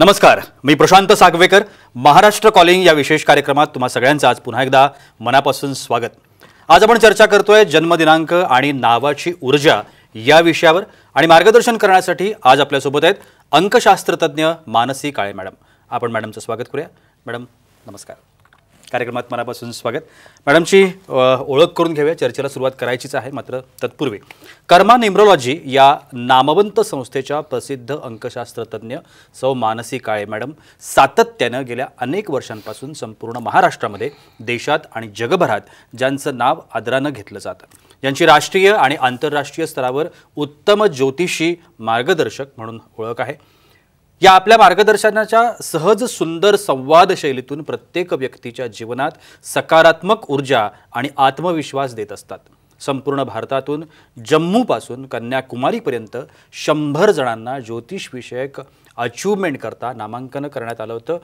नमस्कार मी प्रशांत सागवेकर महाराष्ट्र कॉलिंग या विशेष कार्यक्रमात तुम्हा सगळ्यांचं आज पुन्हा एकदा मनापासून स्वागत आज आपण चर्चा करतोय जन्मदिनांक आणि नावाची ऊर्जा या विषयावर आणि मार्गदर्शन करण्यासाठी आज आपल्यासोबत आहेत अंकशास्त्रतज्ञ मानसी काळे मॅडम आपण मॅडमचं स्वागत करूया मॅडम नमस्कार कार्यक्रमात मनापासून स्वागत मॅडमची ओळख करून घेऊया चर्चेला सुरुवात करायचीच आहे मात्र तत्पूर्वी कर्मा न्युमरोलॉजी या नामवंत संस्थेच्या प्रसिद्ध अंकशास्त्रतज्ञ सौ मानसी काळे मॅडम सातत्यानं गेल्या अनेक वर्षांपासून संपूर्ण महाराष्ट्रामध्ये देशात आणि जगभरात ज्यांचं नाव आदरानं घेतलं जातं ज्यांची राष्ट्रीय आणि आंतरराष्ट्रीय स्तरावर उत्तम ज्योतिषी मार्गदर्शक म्हणून ओळख आहे या आपल्या मार्गदर्शनाच्या सहज सुंदर संवाद शैलीतून प्रत्येक व्यक्तीच्या जीवनात सकारात्मक ऊर्जा आणि आत्मविश्वास देत असतात संपूर्ण भारतातून जम्मूपासून कन्याकुमारीपर्यंत शंभर जणांना ज्योतिषविषयक अचिव्हमेंट करता नामांकन करण्यात आलं होतं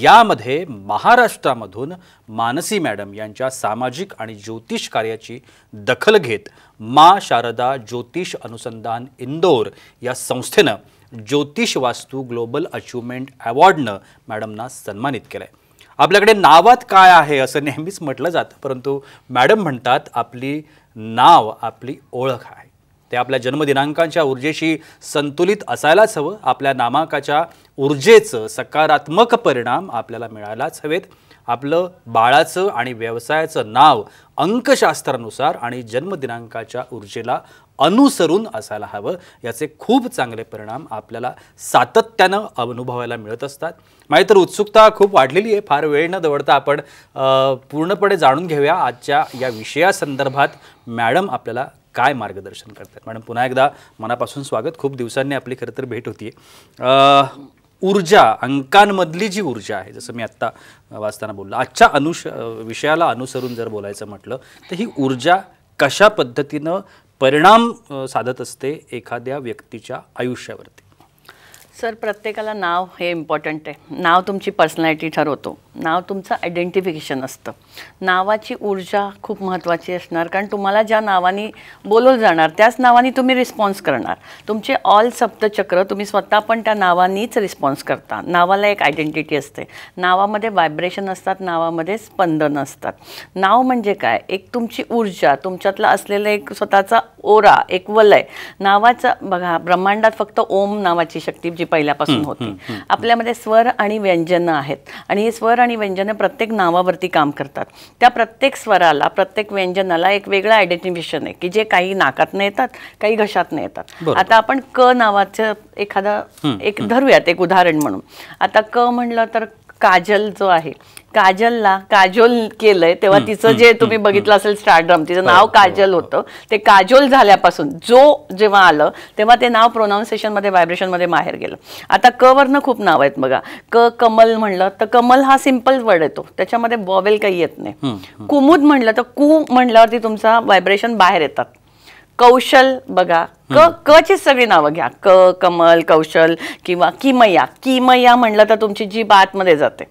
यामध्ये महाराष्ट्रामधून मानसी मॅडम यांच्या सामाजिक आणि ज्योतिष कार्याची दखल घेत मा शारदा ज्योतिष अनुसंधान इंदोर या संस्थेनं ज्योतिष वास्तू ग्लोबल अचिव्हमेंट अवॉर्डनं मॅडमना सन्मानित केलं आहे आपल्याकडे नावात काय आहे असं नेहमीच म्हटलं जातं परंतु मॅडम म्हणतात आपली नाव आपली ओळख आहे ते आपल्या जन्मदिनांकांच्या ऊर्जेशी संतुलित असायलाच हवं आपल्या नामांकाच्या ऊर्जेचं सकारात्मक परिणाम आपल्याला मिळायलाच हवेत आपलं बाळाचं आणि व्यवसायाचं नाव अंकशास्त्रानुसार आणि जन्मदिनांकाच्या ऊर्जेला अनुसरून असायला हवं याचे खूप चांगले परिणाम आपल्याला सातत्यानं अनुभवायला मिळत असतात माहिती तर उत्सुकता खूप वाढलेली आहे फार वेळ न दवडता आपण पूर्णपणे जाणून घेऊया आजच्या या विषयासंदर्भात मॅडम आपल्याला काय मार्गदर्शन करतात मॅडम पुन्हा एकदा मनापासून स्वागत खूप दिवसांनी आपली खरं तर भेट होती ऊर्जा अंकांमधली जी ऊर्जा आहे जसं मी आत्ता वाचताना बोललो आजच्या अनुष विषयाला अनुसरून जर बोलायचं म्हटलं तर ही ऊर्जा कशा पद्धतीनं परिणाम साधत असते एखाद्या व्यक्तीच्या आयुष्यावरती सर प्रत्येकाला नाव हे इम्पॉर्टंट आहे नाव तुमची पर्सनॅलिटी ठरवतो नाव तुमचं आयडेंटिफिकेशन असतं नावाची ऊर्जा खूप महत्त्वाची असणार कारण तुम्हाला ज्या नावाने बोलवलं जाणार त्याच नावाने तुम्ही रिस्पॉन्स करणार तुमचे ऑल सप्तचक्र तुम्ही स्वतः पण त्या नावानेच रिस्पॉन्स करता नावाला एक आयडेंटिटी असते नावामध्ये व्हायब्रेशन असतात नावामध्ये स्पंदन असतात नाव म्हणजे काय एक तुमची ऊर्जा तुमच्यातला असलेलं एक स्वतःचा ओरा एक वलय नावाचा बघा ब्रह्मांडात फक्त ओम नावाची शक्ती जी पहिल्यापासून होती आपल्यामध्ये स्वर आणि व्यंजनं आहेत आणि हे स्वर आणि व्यंजनं प्रत्येक नावावरती काम करतात असतात त्या प्रत्येक स्वराला प्रत्येक व्यंजनाला एक वेगळं आयडेंटिफिकेशन आहे की जे काही न येतात काही न येतात आता आपण क नावाचं एखादा एक धरूयात एक उदाहरण म्हणून आता क म्हणलं तर काजल जो आहे काजलला काजोल केलंय तेव्हा तिचं जे तुम्ही बघितलं असेल स्टारड्रम तिचं हो, नाव हो, काजल हो. होतं ते काजोल झाल्यापासून जो जेव्हा आलं तेव्हा ते नाव प्रोनाऊन्सिएशनमध्ये व्हायब्रेशनमध्ये बाहेर गेलं आता क वरनं खूप नाव आहेत बघा क कमल म्हणलं तर कमल हा सिम्पल वर्ड येतो त्याच्यामध्ये बॉवेल काही येत नाही कुमुद म्हणलं तर कु म्हणल्यावरती तुमचा व्हायब्रेशन बाहेर येतात कौशल बघा क क ची सगळी नावं घ्या क कमल कौशल किंवा किमया किमया म्हणलं तर तुमची जी मध्ये जाते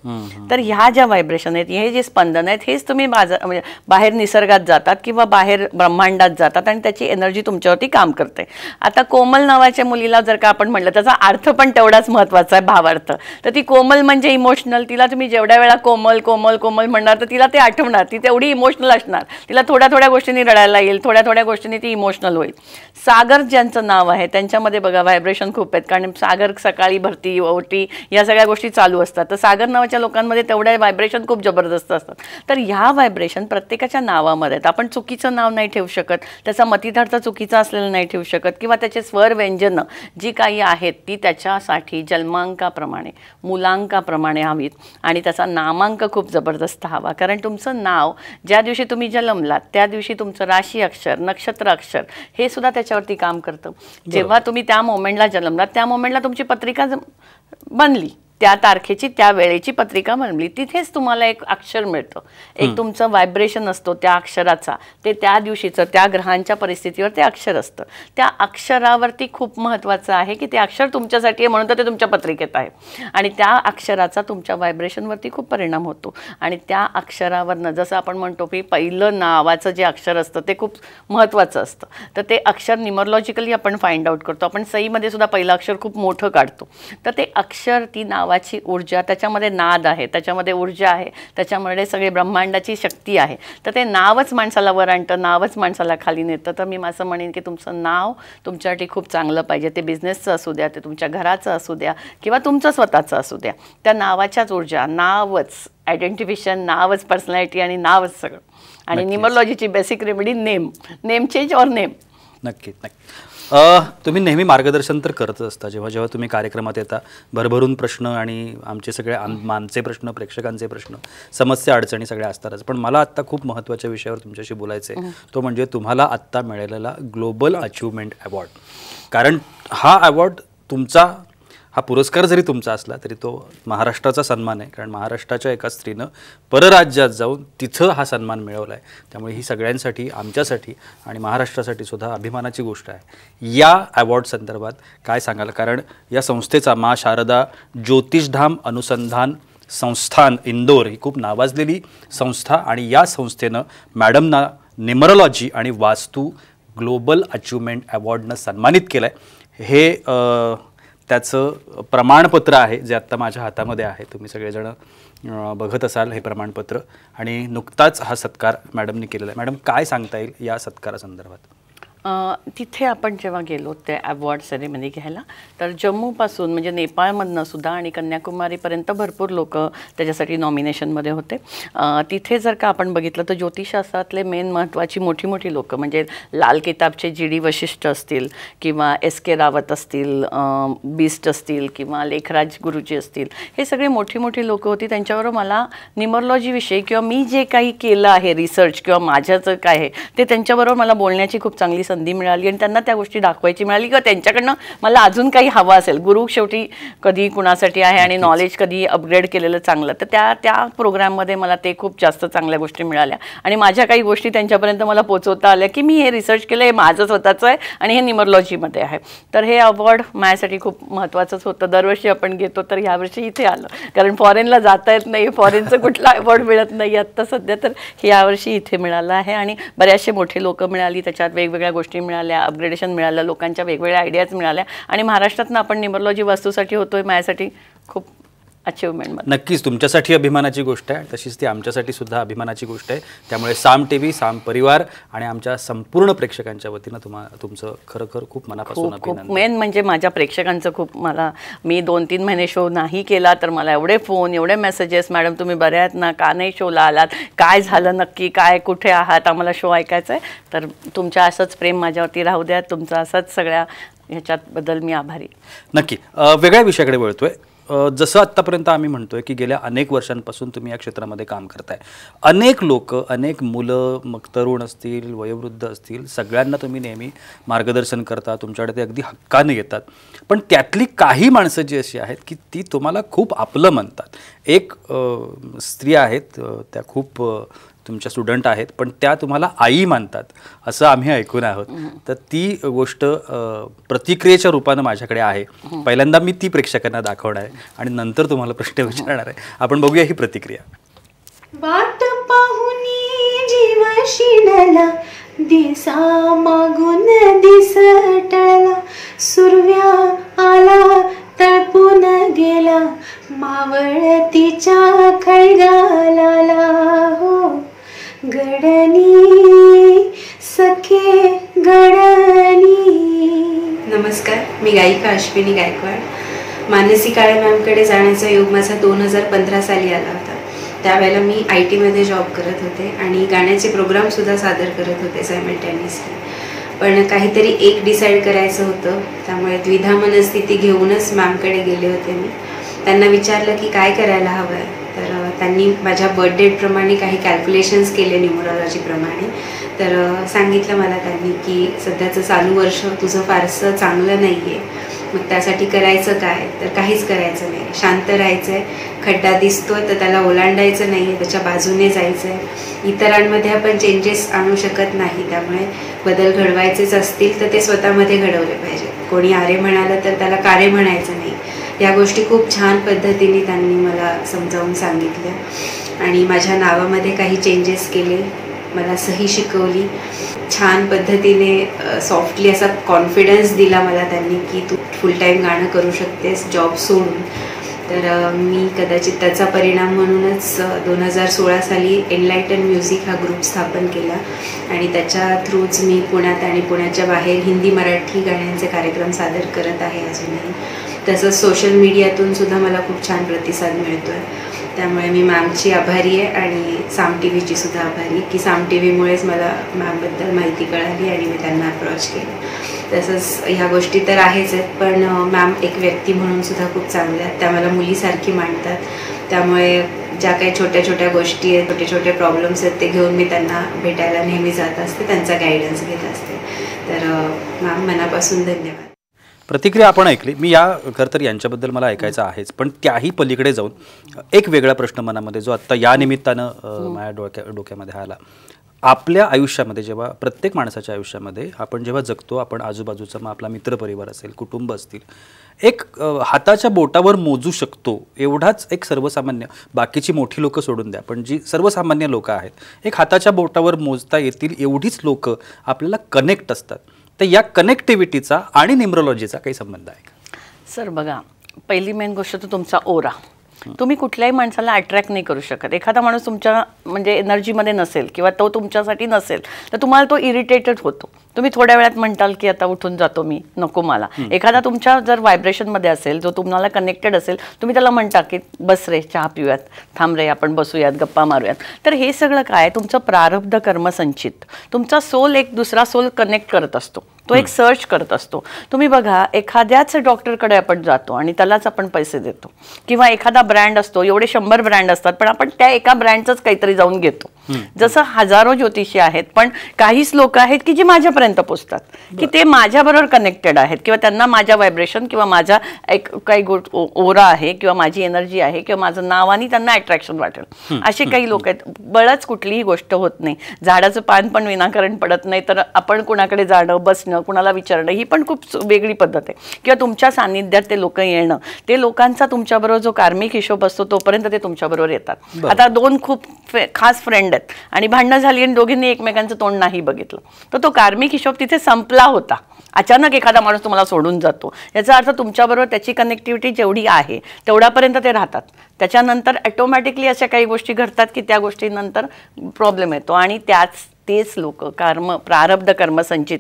तर ह्या ज्या व्हायब्रेशन आहेत हे जे स्पंदन आहेत हेच तुम्ही म्हणजे बाहेर निसर्गात जातात किंवा बाहेर ब्रह्मांडात जातात आणि त्याची एनर्जी तुमच्यावरती काम करते आता कोमल नावाच्या मुलीला जर का आपण म्हणलं त्याचा अर्थ पण तेवढाच महत्वाचा आहे भावार्थ तर ती कोमल म्हणजे इमोशनल तिला तुम्ही जेवढ्या वेळा कोमल कोमल कोमल म्हणणार तर तिला ते आठवणार ती तेवढी इमोशनल असणार तिला थोड्या थोड्या गोष्टींनी रडायला येईल थोड्या थोड्या गोष्टींनी ती इमोशनल होईल सागर ज्यांचं नाव आहे त्यांच्यामध्ये बघा व्हायब्रेशन खूप आहेत कारण सागर सकाळी भरती ओटी या सगळ्या गोष्टी चालू असतात तर सागर नावाच्या लोकांमध्ये तेवढ्या व्हायब्रेशन खूप जबरदस्त असतात तर ह्या व्हायब्रेशन प्रत्येकाच्या नावामध्ये आहेत आपण चुकीचं नाव नाही ठेवू शकत त्याचा मतितार्थ चुकीचा असलेला नाही ठेवू शकत किंवा त्याचे स्वर व्यंजनं जी काही आहेत ती त्याच्यासाठी जन्मांकाप्रमाणे मुलांकाप्रमाणे हवीत आणि त्याचा नामांक खूप जबरदस्त हवा कारण तुमचं नाव ज्या दिवशी तुम्ही जन्मलात त्या दिवशी तुमचं राशी अक्षर नक्षत्र अक्षर हे सुद्धा त्याच्यावरती काम काम करतं जेव्हा तुम्ही त्या मोमेंटला जन्मलात त्या मोमेंटला तुमची पत्रिका बनली त्या तारखेची त्या वेळेची पत्रिका म्हणली तिथेच तुम्हाला एक अक्षर मिळतं एक तुमचं व्हायब्रेशन असतो त्या अक्षराचा ते त्या दिवशीचं त्या ग्रहांच्या परिस्थितीवर ते अक्षर असतं त्या अक्षरावरती खूप महत्त्वाचं आहे की ते अक्षर तुमच्यासाठी आहे म्हणून तर ते तुमच्या पत्रिकेत आहे आणि त्या अक्षराचा तुमच्या व्हायब्रेशनवरती खूप परिणाम होतो आणि त्या अक्षरावरनं जसं आपण म्हणतो की पहिलं नावाचं जे अक्षर असतं ते खूप महत्त्वाचं असतं तर ते अक्षर निमरलॉजिकली आपण फाइंड आउट करतो आपण सईमध्ये सुद्धा पहिलं अक्षर खूप मोठं काढतो तर ते अक्षर ती नावा नावाची ऊर्जा त्याच्यामध्ये नाद आहे त्याच्यामध्ये ऊर्जा आहे त्याच्यामध्ये सगळे ब्रह्मांडाची शक्ती आहे तर ते नावच माणसाला वर आणतं नावच माणसाला खाली नेतं तर मी असं म्हणेन की तुमचं नाव तुमच्यासाठी खूप चांगलं पाहिजे ते बिझनेसचं असू द्या ते तुमच्या घराचं असू द्या किंवा तुमचं स्वतःचं असू द्या त्या नावाच्याच ऊर्जा नावच आयडेंटिफिकेशन नावच पर्सनॅलिटी आणि नावच सगळं आणि निमोलॉजीची basic remedy name name change or name नक्कीच नक्की तुम्ही नेहमी मार्गदर्शन तर करतच असता जेव्हा जेव्हा तुम्ही कार्यक्रमात येता भरभरून प्रश्न आणि आमचे सगळे मानचे प्रश्न प्रेक्षकांचे प्रश्न समस्या अडचणी सगळ्या असतातच पण मला आत्ता खूप महत्त्वाच्या विषयावर तुमच्याशी बोलायचं आहे हो. तो म्हणजे तुम्हाला आत्ता मिळालेला ग्लोबल अचीवमेंट अवॉर्ड कारण हा अवॉर्ड तुमचा हा पुरस्कार जरी तुमचा असला तरी तो महाराष्ट्राचा सन्मान आहे कारण महाराष्ट्राच्या एका स्त्रीनं परराज्यात जाऊन तिथं हा सन्मान मिळवला आहे त्यामुळे ही सगळ्यांसाठी आमच्यासाठी आणि महाराष्ट्रासाठी सुद्धा अभिमानाची गोष्ट आहे या अवॉर्ड संदर्भात काय सांगाल कारण या संस्थेचा मा शारदा ज्योतिषधाम अनुसंधान संस्थान इंदोर ही खूप नावाजलेली संस्था आणि या संस्थेनं मॅडमना नेमरॉलॉजी आणि वास्तू ग्लोबल अचिव्हमेंट अवॉर्डनं सन्मानित केलं आहे हे त्याचं प्रमाणपत्र आहे जे आत्ता माझ्या हातामध्ये आहे तुम्ही सगळेजण बघत असाल हे प्रमाणपत्र आणि नुकताच हा सत्कार मॅडमनी केलेला आहे मॅडम काय सांगता येईल या सत्कारासंदर्भात तिथे आपण जेव्हा गेलो त्या अवॉर्ड सेरेमनी घ्यायला तर जम्मूपासून म्हणजे नेपाळमधनं सुद्धा आणि कन्याकुमारीपर्यंत भरपूर लोक त्याच्यासाठी नॉमिनेशनमध्ये होते तिथे जर का आपण बघितलं तर ज्योतिषशास्त्रातले मेन महत्त्वाची मोठी मोठी लोकं म्हणजे लाल किताबचे जी डी वशिष्ठ असतील किंवा एस के रावत असतील बिस्ट असतील किंवा लेखराज गुरुजी असतील हे सगळे मोठी मोठी लोकं होती त्यांच्यावर मला न्युमरॉलॉजीविषयी किंवा मी जे काही केलं आहे रिसर्च किंवा माझ्याचं काय आहे ते त्यांच्याबरोबर मला बोलण्याची खूप चांगली संधी मिळाली आणि त्यांना त्या गोष्टी दाखवायची मिळाली किंवा त्यांच्याकडनं मला अजून काही हवं असेल गुरु शेवटी कधी कुणासाठी आहे आणि नॉलेज कधी अपग्रेड केलेलं चांगलं तर त्या त्या प्रोग्राममध्ये मला ते खूप जास्त चांगल्या गोष्टी मिळाल्या आणि माझ्या काही गोष्टी त्यांच्यापर्यंत मला पोचवता आल्या की मी हे रिसर्च केलं हे माझं स्वतःचं आहे आणि हे निमरलॉजीमध्ये आहे तर हे अवॉर्ड माझ्यासाठी खूप महत्त्वाचंच होतं दरवर्षी आपण घेतो तर यावर्षी इथे आलं कारण फॉरेनला जाता येत नाही फॉरेनचं कुठला अवॉर्ड मिळत नाही आत्ता सध्या तर यावर्षी इथे मिळालं आहे आणि बऱ्याचशे मोठे लोक मिळाली त्याच्यात वेगवेगळ्या गोष्टी गोष्टी मिळाल्या अपग्रेडेशन मिळालं लोकांच्या वेगवेगळ्या आयडियाज मिळाल्या आणि महाराष्ट्रातनं आपण निमरलॉजी वस्तूसाठी होतोय माझ्यासाठी खूप अचिव्हमेंट नक्कीच तुमच्यासाठी अभिमानाची गोष्ट आहे तशीच ती आमच्यासाठी सुद्धा अभिमानाची गोष्ट आहे त्यामुळे साम टी व्ही साम परिवार आणि आमच्या संपूर्ण प्रेक्षकांच्या वतीनं तुम्हा तुमचं खरोखर खूप मनापासून खूप मेन म्हणजे माझ्या प्रेक्षकांचं खूप मला मी दोन तीन महिने शो नाही केला तर मला एवढे फोन एवढे मेसेजेस मॅडम तुम्ही बऱ्या आहेत ना का नाही शोला आलात काय झालं नक्की काय कुठे आहात आम्हाला शो ऐकायचा आहे तर तुमच्या असंच प्रेम माझ्यावरती राहू द्या तुमचं असंच सगळ्या ह्याच्याबद्दल मी आभारी नक्की वेगळ्या विषयाकडे वळतोय जसं आत्तापर्यंत आम्ही म्हणतोय की गेल्या अनेक वर्षांपासून तुम्ही या क्षेत्रामध्ये काम करताय अनेक लोक अनेक मुलं मग तरुण असतील वयोवृद्ध असतील सगळ्यांना तुम्ही नेहमी मार्गदर्शन करता तुमच्याकडे ते अगदी हक्काने येतात पण त्यातली काही माणसं जी अशी आहेत की ती तुम्हाला खूप आपलं म्हणतात एक स्त्री आहेत त्या खूप तुमच्या स्टुडंट आहेत पण त्या तुम्हाला आई मानतात असं आम्ही ऐकून आहोत तर ती गोष्ट प्रतिक्रियेच्या रूपानं माझ्याकडे आहे पहिल्यांदा मी ती प्रेक्षकांना दाखवणार आहे आणि नंतर तुम्हाला प्रश्न विचारणार आहे आपण बघूया ही प्रतिक्रिया वाट दिसा मागून दिसटला सुरव्या आला तळपून गेला मावळ तिच्या खळगाला हो गडनी सखे गडनी नमस्कार मी गायिका अश्विनी गायकवाड मानसी काळे मॅमकडे जाण्याचा योग माझा दोन हजार पंधरा साली आला होता त्यावेळेला मी आय टीमध्ये जॉब करत होते आणि गाण्याचे प्रोग्रामसुद्धा सादर करत होते सायमल्टेनियसली पण काहीतरी एक डिसाईड करायचं होतं त्यामुळे द्विधा मनस्थिती घेऊनच मॅमकडे गेले होते मी त्यांना विचारलं की काय करायला हवं आहे त्यांनी माझ्या बर्थडेटप्रमाणे काही कॅल्क्युलेशन्स केले न्युमरॉलॉजीप्रमाणे तर सांगितलं मला त्यांनी की सध्याचं चालू वर्ष तुझं फारसं चांगलं नाही आहे मग त्यासाठी करायचं काय तर काहीच करायचं नाही शांत राहायचं आहे खड्डा दिसतोय तर त्याला ओलांडायचं नाही आहे त्याच्या बाजूने जायचं आहे इतरांमध्ये आपण चेंजेस आणू शकत नाही त्यामुळे बदल घडवायचेच असतील तर ते स्वतःमध्ये घडवले पाहिजेत कोणी आरे म्हणालं तर त्याला कारे म्हणायचं नाही या गोष्टी खूप छान पद्धतीने त्यांनी मला समजावून सांगितल्या आणि माझ्या नावामध्ये काही चेंजेस केले मला सही शिकवली छान पद्धतीने सॉफ्टली असा कॉन्फिडन्स दिला मला त्यांनी की तू फुल टाईम गाणं करू शकतेस जॉब सोडून तर मी कदाचित त्याचा परिणाम म्हणूनच दोन हजार सोळा साली एनलायटन म्युझिक हा ग्रुप स्थापन केला आणि त्याच्या थ्रूच मी पुण्यात आणि पुण्याच्या बाहेर हिंदी मराठी गाण्यांचे कार्यक्रम सादर करत आहे अजूनही तसंच सोशल मीडियातून सुद्धा मला खूप छान प्रतिसाद मिळतो आहे त्यामुळे मी मॅमची आभारी आहे आणि साम टी व्हीची सुद्धा आभारी की साम टी व्हीमुळेच मला मॅमबद्दल माहिती कळाली आणि मी त्यांना अप्रोच केलं तसंच ह्या गोष्टी तर आहेच आहेत पण मॅम एक व्यक्ती म्हणून सुद्धा खूप चांगल्या आहेत त्या मला मुलीसारखी मांडतात त्यामुळे ज्या काही छोट्या छोट्या गोष्टी आहेत छोटे छोटे प्रॉब्लेम्स आहेत ते घेऊन मी त्यांना भेटायला नेहमी जात असते त्यांचा गायडन्स घेत असते तर मॅम मनापासून धन्यवाद प्रतिक्रिया आपण ऐकली मी या खरं तर यांच्याबद्दल मला ऐकायचं आहेच पण त्याही पलीकडे जाऊन एक वेगळा प्रश्न मनामध्ये जो आत्ता या निमित्तानं हो. माझ्या डोक्या डोक्यामध्ये आला आपल्या आयुष्यामध्ये जेव्हा प्रत्येक माणसाच्या आयुष्यामध्ये आपण जेव्हा जगतो आपण आजूबाजूचा मग आपला मित्रपरिवार असेल कुटुंब असतील एक हाताच्या बोटावर मोजू शकतो एवढाच एक सर्वसामान्य बाकीची मोठी लोकं सोडून द्या पण जी सर्वसामान्य लोकं आहेत एक हाताच्या बोटावर मोजता येतील एवढीच लोकं आपल्याला कनेक्ट असतात तर या कनेक्टिव्हिटीचा आणि न्युमरोलॉजीचा काही संबंध आहे सर बघा पहिली मेन गोष्ट तर तुमचा ओरा तुम्ही कुठल्याही माणसाला अट्रॅक्ट नाही करू शकत एखादा माणूस तुमच्या म्हणजे एनर्जीमध्ये नसेल किंवा तो तुमच्यासाठी नसेल तर तुम्हाला तो इरिटेटेड होतो तुम्ही थोड्या वेळात म्हणताल की आता उठून जातो मी नको मला एखादा तुमच्या जर व्हायब्रेशनमध्ये असेल जो तुम्हाला कनेक्टेड असेल तुम्ही त्याला म्हणता की बस रे चहा पिऊयात थांब रे आपण बसूयात गप्पा मारूयात तर हे सगळं काय तुमचं प्रारब्ध कर्मसंचित तुमचा सोल एक दुसरा सोल कनेक्ट करत असतो तो एक सर्च करत असतो तुम्ही बघा एखाद्याच डॉक्टरकडे आपण जातो आणि त्यालाच आपण पैसे देतो किंवा एखादा ब्रँड असतो एवढे शंभर ब्रँड असतात पण आपण त्या एका ब्रँडचंच काहीतरी जाऊन घेतो जसं हजारो ज्योतिषी आहेत पण काहीच लोक आहेत की जी माझ्यापर्यंत पोचतात की ते माझ्याबरोबर कनेक्टेड आहेत किंवा त्यांना माझ्या व्हायब्रेशन किंवा माझा एक काही ओरा आहे किंवा माझी एनर्जी आहे किंवा माझं नाव आणि त्यांना अट्रॅक्शन वाटेल असे काही लोक आहेत बळच कुठलीही गोष्ट होत नाही झाडाचं पान पण विनाकारण पडत नाही तर आपण कुणाकडे जाणं बसणं येणं कुणाला विचारणं ही पण खूप वेगळी पद्धत आहे किंवा तुमच्या सान्निध्यात ते लोक येणं ते लोकांचा तुमच्याबरोबर जो कार्मिक हिशोब असतो तोपर्यंत ते तुमच्याबरोबर येतात आता दोन खूप खास फ्रेंड आहेत आणि भांडणं झाली आणि दोघींनी एकमेकांचं तोंड नाही बघितलं तर तो कार्मिक हिशोब तिथे संपला होता अचानक एखादा माणूस तुम्हाला सोडून जातो याचा अर्थ तुमच्याबरोबर त्याची कनेक्टिव्हिटी जेवढी आहे तेवढ्यापर्यंत ते राहतात त्याच्यानंतर ॲटोमॅटिकली अशा काही गोष्टी घडतात की त्या गोष्टीनंतर प्रॉब्लेम येतो आणि त्याच तेच लोक कर्म प्रारब्ध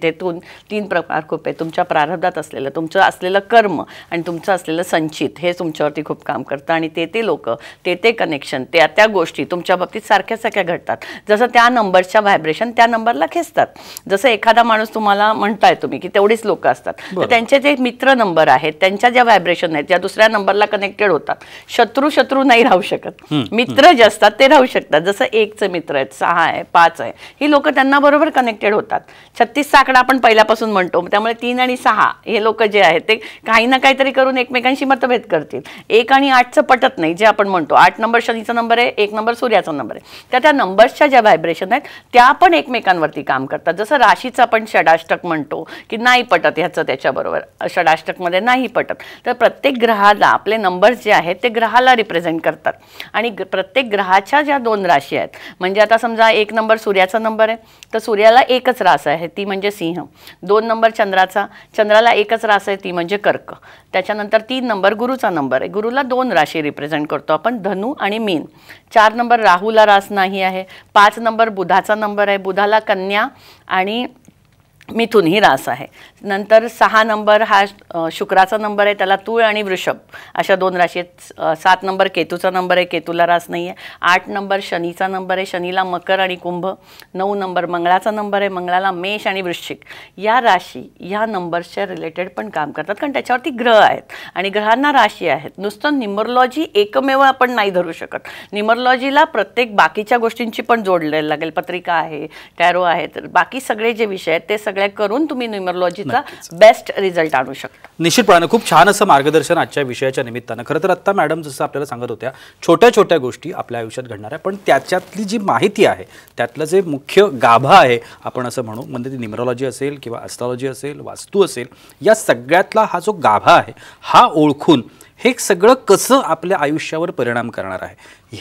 हेतून तीन प्रकार खूप आहे तुमच्या प्रारब्धात असलेलं तुमचं असलेलं कर्म आणि तुमचं असलेलं संचित हे तुमच्यावरती खूप काम करतं आणि ते ते लोक ते ते कनेक्शन त्या त्या गोष्टी तुमच्या बाबतीत सारख्या सारख्या घडतात जसं त्या नंबरच्या व्हायब्रेशन त्या नंबरला खेचतात जसं एखादा माणूस तुम्हाला म्हणताय तुम्ही की तेवढीच लोक असतात तर त्यांचे जे मित्र नंबर आहेत त्यांच्या ज्या व्हायब्रेशन आहेत ज्या दुसऱ्या नंबरला कनेक्टेड होतात शत्रू शत्रू नाही राहू शकत मित्र जे असतात ते राहू शकतात जसं एकच मित्र आहेत सहा आहे पाच आहे ही लोक त्यांना बरोबर कनेक्टेड होतात छत्तीस आकडा आपण पहिल्यापासून म्हणतो त्यामुळे तीन आणि सहा हे लोक जे आहेत ते काही ना काहीतरी करून एकमेकांशी मतभेद करतील एक आणि आठचं पटत नाही जे आपण म्हणतो आठ नंबर शनीचा नंबर आहे एक नंबर सूर्याचा नंबर आहे तर त्या नंबर्सच्या ज्या व्हायब्रेशन आहेत त्या पण एकमेकांवरती काम करतात जसं राशीचं आपण षडाष्टक म्हणतो की नाही पटत ह्याचं त्याच्याबरोबर षडाष्टकमध्ये नाही पटत तर प्रत्येक ग्रहाला आपले नंबर्स जे आहेत ते ग्रहाला रिप्रेझेंट करतात आणि प्रत्येक ग्रहाच्या ज्या दोन राशी आहेत म्हणजे आता समजा एक नंबर सूर्याचा नंबर बरोबर आहे तर सूर्याला एकच रास आहे ती म्हणजे सिंह दोन नंबर चंद्राचा चंद्राला एकच रास आहे ती म्हणजे कर्क त्याच्यानंतर तीन नंबर गुरुचा नंबर आहे गुरुला दोन राशी रिप्रेझेंट करतो आपण धनु आणि मीन चार नंबर राहूला रास नाही आहे पाच नंबर बुधाचा नंबर आहे बुधाला कन्या आणि मिथून ही रास आहे नंतर सहा नंबर हा शुक्राचा नंबर आहे त्याला तूळ आणि वृषभ अशा दोन राशी आहेत सात नंबर केतूचा नंबर आहे केतूला रास नाही आहे आठ नंबर शनीचा नंबर आहे शनीला मकर आणि कुंभ नऊ नंबर मंगळाचा नंबर आहे मंगळाला मेष आणि वृश्चिक या राशी या नंबर्सच्या रिलेटेड पण काम करतात कारण त्याच्यावरती ग्रह आहेत आणि ग्रहांना राशी आहेत नुसतं निमरलॉजी एकमेव आपण नाही धरू शकत निमरलॉजीला प्रत्येक बाकीच्या गोष्टींची पण जोडलेलं लागेल पत्रिका आहे टॅरो तर बाकी सगळे जे विषय आहेत ते सगळे सगळ्या करून तुम्ही न्युमरॉलॉजीचा बेस्ट रिझल्ट आणू शकता निश्चितपणे खूप छान असं मार्गदर्शन आजच्या विषयाच्या निमित्तानं खरं तर आत्ता मॅडम जसं आपल्याला सांगत होत्या छोट्या छोट्या गोष्टी आपल्या आयुष्यात घडणाऱ्या पण त्याच्यातली जी माहिती आहे त्यातलं जे मुख्य गाभा आहे आपण असं म्हणू म्हणजे ती न्युमरॉलॉजी असेल किंवा अस्ट्रॉलॉजी असेल वास्तू असेल या सगळ्यातला हा जो गाभा आहे हा ओळखून हे सगळं कसं आपल्या आयुष्यावर परिणाम करणार आहे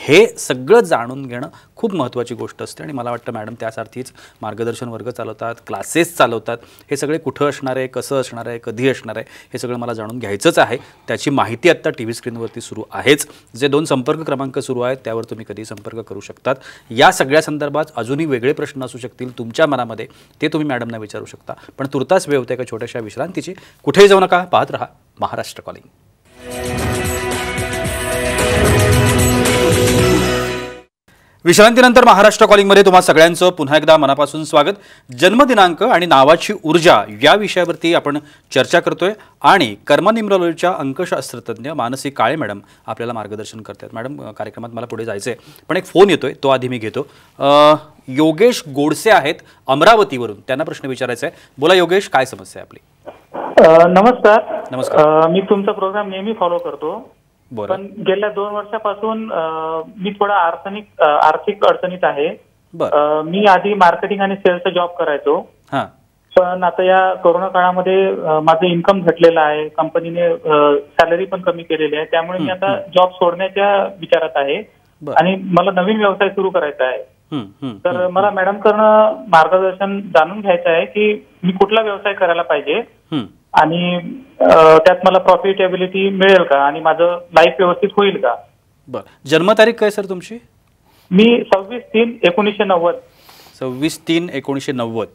हे सगळं जाणून घेणं खूप महत्त्वाची गोष्ट असते आणि मला वाटतं मॅडम त्यासारखीच मार्गदर्शन वर्ग चालवतात क्लासेस चालवतात हे सगळे कुठं असणार आहे कसं असणार आहे कधी असणार आहे हे सगळं मला जाणून घ्यायचंच आहे त्याची माहिती आत्ता टी व्ही स्क्रीनवरती सुरू आहेच जे दोन संपर्क क्रमांक सुरू आहेत त्यावर तुम्ही कधी संपर्क करू शकतात या सगळ्या संदर्भात अजूनही वेगळे प्रश्न असू शकतील तुमच्या मनामध्ये ते तुम्ही मॅडमना विचारू शकता पण तुर्तास वेळ होते एका छोट्याशा विश्रांतीची कुठेही जाऊ नका पाहत राहा महाराष्ट्र कॉलिंग विश्रांतीनंतर महाराष्ट्र कॉलिंगमध्ये तुम्हा सगळ्यांचं पुन्हा एकदा मनापासून स्वागत जन्मदिनांक आणि नावाची ऊर्जा या विषयावरती आपण चर्चा करतोय आणि कर्मनिम्रोलॉजीच्या अंकशास्त्रतज्ञ मानसी काळे मॅडम आपल्याला मार्गदर्शन करतात मॅडम कार्यक्रमात मला पुढे जायचंय पण एक फोन येतोय तो आधी मी घेतो योगेश गोडसे आहेत अमरावतीवरून त्यांना प्रश्न विचारायचा आहे बोला योगेश काय समस्या आहे आपली नमस्कार नमस्कार मी तुमचा प्रोग्राम नेहमी फॉलो करतो पण गेल्या दोन वर्षापासून मी थोडा आर्थिक आर्थिक अडचणीत आहे मी आधी मार्केटिंग आणि सेल्सचा जॉब करायचो पण आता या कोरोना काळामध्ये माझं इन्कम घटलेलं आहे कंपनीने सॅलरी पण कमी केलेली आहे त्यामुळे मी आता जॉब सोडण्याच्या विचारात आहे आणि मला नवीन व्यवसाय सुरू करायचा आहे तर मला मॅडम कडनं मार्गदर्शन जाणून घ्यायचं आहे की मी कुठला व्यवसाय करायला पाहिजे आणि त्यात मला प्रॉफिटेबिलिटी मिळेल का आणि माझं लाईफ व्यवस्थित होईल का बरं जन्मतारीख काय सर तुमची मी सव्वीस तीन एकोणीसशे नव्वद सव्वीस तीन एकोणीसशे नव्वद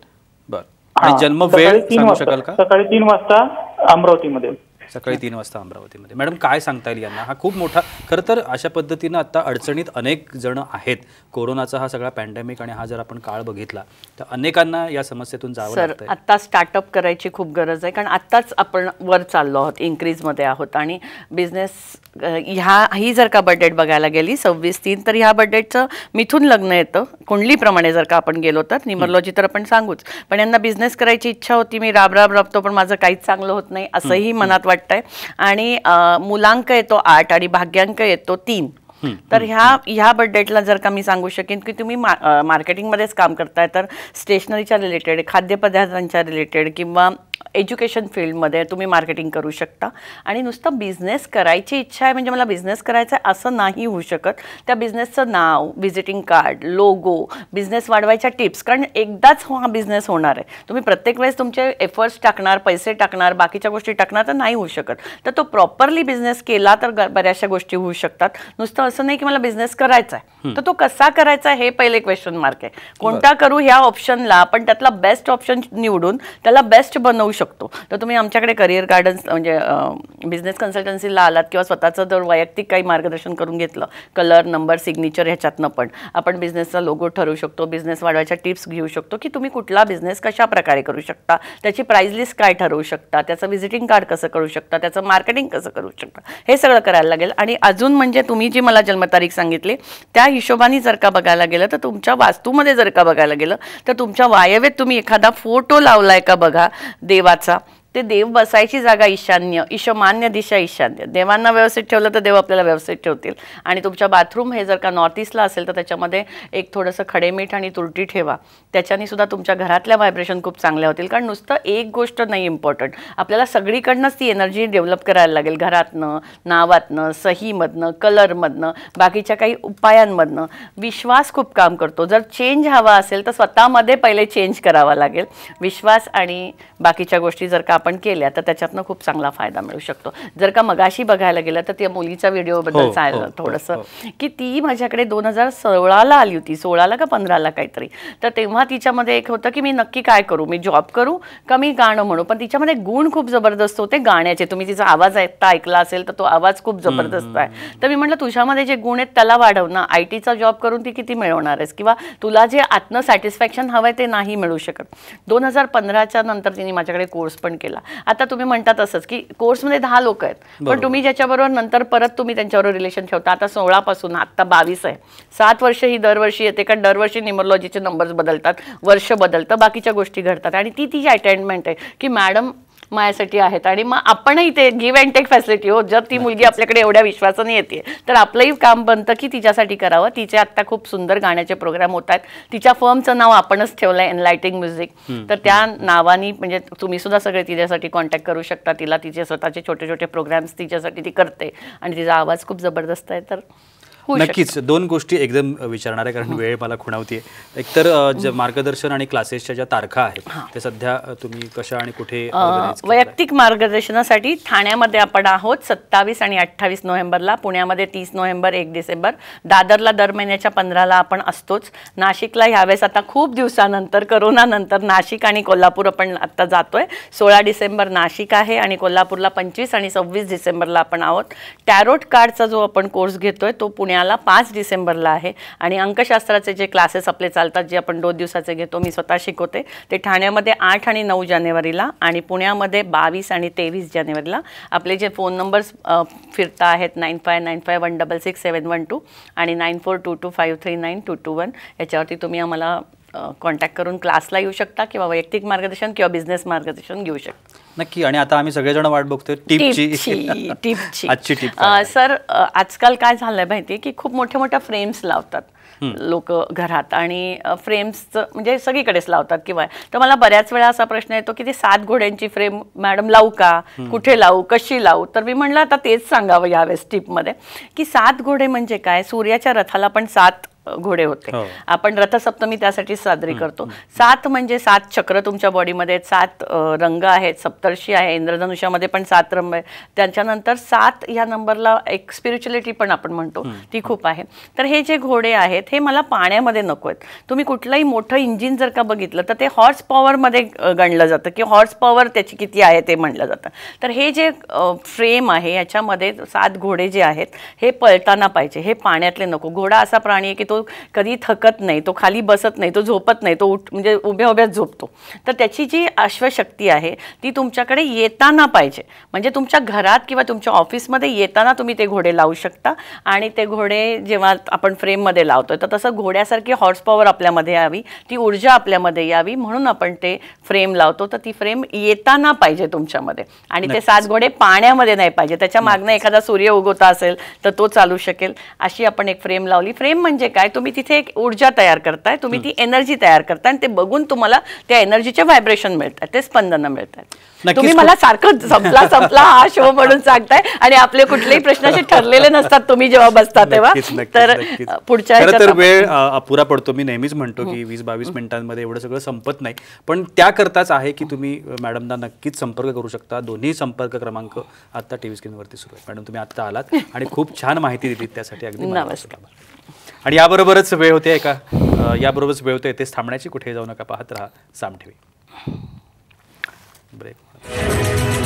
बरं आणि जन्म वेळ सांगू शकाल का सकाळी तीन वाजता अमरावतीमध्ये सकाळी तीन वाजता अमरावतीमध्ये मॅडम काय सांगता येईल यांना हा खूप मोठा खरं तर अशा पद्धतीनं आता अडचणीत अनेक जण आहेत कोरोनाचा हा सगळा पॅन्डेमिक आणि हा जर आपण काळ बघितला तर अनेकांना या समस्येतून जावं सर आत्ता स्टार्टअप करायची खूप गरज आहे कारण आत्ताच आपण वर चाललो आहोत इन्क्रीजमध्ये आहोत आणि बिझनेस ह्या ही जर का बड्डेट बघायला गेली सव्वीस तीन तर ह्या बड्डेटचं मिथून लग्न येतं कुंडलीप्रमाणे जर का आपण गेलो तर निमरलॉजी तर आपण सांगूच पण यांना बिझनेस करायची इच्छा होती मी राब राब राबतो पण माझं काहीच चांगलं होत नाही असंही मनात वाटतंय आणि मुलांक येतो आठ आणि भाग्यांक येतो तीन तर ह्या ह्या बड्डेटला जर का मी सांगू शकेन की तुम्ही मार्केटिंगमध्येच काम करताय तर स्टेशनरीच्या रिलेटेड खाद्यपदार्थांच्या रिलेटेड किंवा एज्युकेशन फील्डमध्ये तुम्ही मार्केटिंग करू शकता आणि नुसतं बिझनेस करायची इच्छा आहे म्हणजे मला बिझनेस करायचा आहे असं नाही होऊ शकत त्या बिझनेसचं नाव व्हिजिटिंग कार्ड लोगो बिझनेस वाढवायच्या टिप्स कारण एकदाच हा बिझनेस होणार आहे तुम्ही प्रत्येक वेळेस तुमचे एफर्ट्स टाकणार पैसे टाकणार बाकीच्या गोष्टी टाकणार तर नाही होऊ शकत तर तो प्रॉपरली बिझनेस केला तर बऱ्याचशा गोष्टी होऊ शकतात नुसतं असं नाही की मला बिझनेस करायचा आहे तर तो कसा करायचा हे पहिले क्वेश्चन मार्क आहे कोणता करू ह्या ऑप्शनला पण त्यातला बेस्ट ऑप्शन निवडून त्याला बेस्ट बनवू शकतो तर तुम्ही आमच्याकडे करिअर गार्डन्स म्हणजे बिझनेस कन्सल्टन्सीला आलात किंवा स्वतःचं जर वैयक्तिक काही मार्गदर्शन करून घेतलं कलर नंबर सिग्नेचर ह्याच्यातनं पण आपण बिझनेसचा लोगो ठरवू शकतो बिझनेस वाढवायच्या टिप्स घेऊ शकतो की तुम्ही कुठला बिझनेस कशा प्रकारे करू शकता त्याची प्राईज लिस्ट काय ठरवू शकता त्याचं व्हिजिटिंग कार्ड कसं करू शकता त्याचं मार्केटिंग कसं करू शकता हे सगळं करायला लागेल आणि अजून म्हणजे तुम्ही जी मला जन्मतारीख सांगितली त्या हिशोबाने जर का बघायला गेलं तर तुमच्या वास्तूमध्ये जर का बघायला गेलं तर तुमच्या वायवेत तुम्ही एखादा फोटो लावलाय का बघा देव देवाचा ते देव बसायची जागा ईशान्य ईशमान्य दिशा ईशान्य देवांना व्यवस्थित ठेवलं तर देव आपल्याला व्यवस्थित ठेवतील आणि तुमच्या बाथरूम हे जर का नॉर्थ ईस्टला असेल तर त्याच्यामध्ये एक थोडंसं खडेमीठ आणि तुरटी ठेवा त्याच्याने सुद्धा तुमच्या घरातल्या व्हायब्रेशन खूप चांगल्या होतील कारण नुसतं एक गोष्ट नाही इम्पॉर्टंट आपल्याला सगळीकडनंच ती एनर्जी डेव्हलप करायला लागेल घरातनं नावातनं सहीमधनं कलरमधनं बाकीच्या काही उपायांमधनं विश्वास खूप काम करतो जर चेंज हवा असेल तर स्वतःमध्ये पहिले चेंज करावा लागेल विश्वास आणि बाकीच्या गोष्टी जर का आपण केल्या तर त्याच्यातनं खूप चांगला फायदा मिळू शकतो जर का मगाशी बघायला गेलं तर त्या मुलीच्या व्हिडिओबद्दल सांगितलं हो, हो, हो, थोडंसं की ती माझ्याकडे दोन हजार सोळाला आली होती सोळाला का पंधराला काहीतरी तर तेव्हा तिच्यामध्ये एक होतं की मी नक्की काय करू मी जॉब करू का मी गाणं म्हणू पण तिच्यामध्ये गुण खूप जबरदस्त होते गाण्याचे तुम्ही तिचा आवाज ऐकता ऐकला असेल तर तो आवाज खूप जबरदस्त आहे तर मी म्हटलं तुझ्यामध्ये जे गुण आहेत त्याला वाढव ना आय टीचा जॉब करून ती किती मिळवणार आहेस किंवा तुला जे आत्म सॅटिस्फॅक्शन हवं ते नाही मिळू शकत दोन हजार पंधराच्या नंतर तिने माझ्याकडे कोर्स पण केला केला आता तुम्ही म्हणतात तसंच की कोर्समध्ये दहा लोक आहेत पण तुम्ही ज्याच्याबरोबर नंतर परत तुम्ही त्यांच्यावर रिलेशन ठेवता आता सोळापासून आता बावीस आहे सात वर्ष ही दरवर्षी येते कारण दरवर्षी न्युमरोलॉजीचे नंबर्स बदलतात वर्ष बदलतं बाकीच्या गोष्टी घडतात आणि ती ती अटेंडमेंट आहे की मॅडम माझ्यासाठी आहेत आणि मग आपणही ते गिव्ह अँड टेक फॅसिलिटी हो जर ती मुलगी आपल्याकडे एवढ्या विश्वासाने येते तर आपलंही काम बनतं की तिच्यासाठी करावं तिचे आत्ता खूप सुंदर गाण्याचे प्रोग्राम होत आहेत तिच्या फर्मचं नाव आपणच ठेवलं आहे एनलायटिंग म्युझिक तर त्या नावानी म्हणजे तुम्ही सुद्धा सगळे तिच्यासाठी कॉन्टॅक्ट करू शकता तिला तिचे स्वतःचे छोटे छोटे प्रोग्राम्स तिच्यासाठी ती करते आणि तिचा आवाज खूप जबरदस्त आहे तर नक्कीच दोन गोष्टी एकदम विचारणार आहे कारण वेळ मला खुणावतीये एकतर मार्गदर्शन आणि क्लासेसच्या ज्या तारखा आहेत ते सध्या तुम्ही कशा आणि कुठे वैयक्तिक मार्गदर्शनासाठी ठाण्यामध्ये आपण आहोत सत्तावीस आणि अठ्ठावीस नोव्हेंबरला पुण्यामध्ये तीस नोव्हेंबर एक डिसेंबर दादरला दर महिन्याच्या पंधराला आपण असतोच नाशिकला ह्यावेळेस आता खूप दिवसानंतर करोनानंतर नाशिक आणि कोल्हापूर आपण आता जातोय सोळा डिसेंबर नाशिक आहे आणि कोल्हापूरला पंचवीस आणि सव्वीस डिसेंबरला आपण आहोत टॅरोट कार्डचा जो आपण कोर्स घेतोय तो पुण्या पुण्याला पाच डिसेंबरला आहे आणि अंकशास्त्राचे जे क्लासेस आपले चालतात जे आपण दोन दिवसाचे घेतो मी स्वतः शिकवते ते ठाण्यामध्ये आठ आणि नऊ जानेवारीला आणि पुण्यामध्ये बावीस आणि तेवीस जानेवारीला आपले जे फोन नंबर्स फिरता आहेत nine five nine five one double six seven one two आणि nine four two two five three nine two two one याच्यावरती तुम्ही आम्हाला कॉन्टॅक्ट करून क्लासला येऊ शकता किंवा वैयक्तिक मार्गदर्शन किंवा बिझनेस मार्गदर्शन घेऊ शकता नक्की आणि आता आम्ही सगळेजण वाट बघतोय टिपची टिपची सर आजकाल काय झालंय माहितीये की खूप मोठ्या मोठ्या फ्रेम्स लावतात लोक घरात आणि फ्रेम्स म्हणजे सगळीकडेच लावतात किंवा तर मला बऱ्याच वेळा असा प्रश्न येतो की ते सात घोड्यांची फ्रेम मॅडम लावू का कुठे लावू कशी लावू तर मी म्हणलं आता तेच सांगावं यावेळेस टिपमध्ये की सात घोडे म्हणजे काय सूर्याच्या रथाला पण सात घोडे होते हो. आपण रथसप्तमी त्यासाठी साजरी करतो सात म्हणजे सात चक्र तुमच्या बॉडीमध्ये सात रंग आहेत सप्तर्षी आहे इंद्रधनुष्यामध्ये पण सात रंग आहे त्यांच्यानंतर सात या नंबरला एक स्पिरिच्युअलिटी पण आपण म्हणतो ती खूप आहे तर हे जे घोडे आहेत हे मला पाण्यामध्ये नको आहेत तुम्ही कुठलंही मोठं इंजिन जर का बघितलं तर ते हॉर्स पॉवरमध्ये गणलं जातं की हॉर्स पॉवर त्याची किती आहे ते म्हणलं जातं तर हे जे फ्रेम आहे याच्यामध्ये सात घोडे जे आहेत हे पळताना पाहिजे हे पाण्यातले नको घोडा असा प्राणी आहे की तो कधी थकत नाही तो खाली बसत नाही तो झोपत नाही तो उठ म्हणजे उभ्या उभ्यात झोपतो तर त्याची जी अश्वशक्ती आहे ती तुमच्याकडे येताना पाहिजे म्हणजे तुमच्या घरात किंवा तुमच्या ऑफिसमध्ये येताना तुम्ही ते घोडे लावू शकता आणि ते घोडे जेव्हा आपण फ्रेममध्ये लावतोय तर तसं घोड्यासारखी हॉर्स पॉवर आपल्यामध्ये यावी ती ऊर्जा आपल्यामध्ये यावी म्हणून आपण ते फ्रेम लावतो तर ती फ्रेम येताना पाहिजे तुमच्यामध्ये आणि ते सात घोडे पाण्यामध्ये नाही पाहिजे त्याच्या मागणं एखादा सूर्य उगवता असेल तर तो चालू शकेल अशी आपण एक फ्रेम लावली फ्रेम म्हणजे काय काय तुम्ही तिथे एक ऊर्जा तयार करताय तुम्ही ती एनर्जी तयार करताय आणि ते बघून तुम्हाला त्या एनर्जीचे व्हायब्रेशन मिळतात ते स्पंदन मिळतात तुम्ही मला सारखं संपला संपला हा शो म्हणून सांगताय आणि आपले कुठलेही असे ठरलेले नसतात तुम्ही जेव्हा बसता तेव्हा तर पुढच्या वेळ अपुरा पडतो मी नेहमीच म्हणतो की हो. वीस बावीस मिनिटांमध्ये एवढं सगळं संपत नाही पण त्याकरताच आहे की तुम्ही मॅडमना नक्कीच संपर्क करू शकता दोन्ही संपर्क क्रमांक आता टीव्ही स्क्रीनवरती सुरू आहे मॅडम तुम्ही आता आलात आणि खूप छान माहिती दिली त्यासाठी अगदी नमस्कार आणि याबरोबरच वेळ होते का याबरोबरच वेळ होते तेच थांबण्याची कुठे जाऊ नका पाहत राहा साम ठेवी ब्रेक